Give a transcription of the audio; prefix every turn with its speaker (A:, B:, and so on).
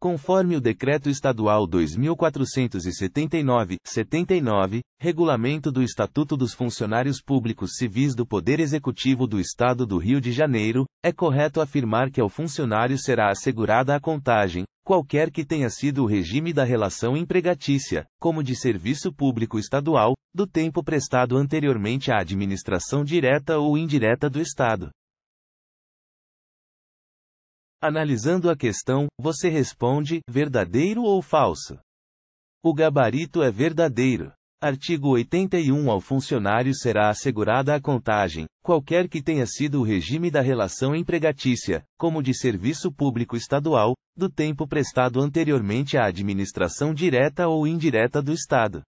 A: conforme o Decreto Estadual 2479-79, Regulamento do Estatuto dos Funcionários Públicos Civis do Poder Executivo do Estado do Rio de Janeiro, é correto afirmar que ao funcionário será assegurada a contagem, qualquer que tenha sido o regime da relação empregatícia, como de serviço público estadual, do tempo prestado anteriormente à administração direta ou indireta do Estado. Analisando a questão, você responde: verdadeiro ou falso? O gabarito é verdadeiro. Artigo 81 Ao funcionário será assegurada a contagem, qualquer que tenha sido o regime da relação empregatícia, como de serviço público estadual, do tempo prestado anteriormente à administração direta ou indireta do Estado.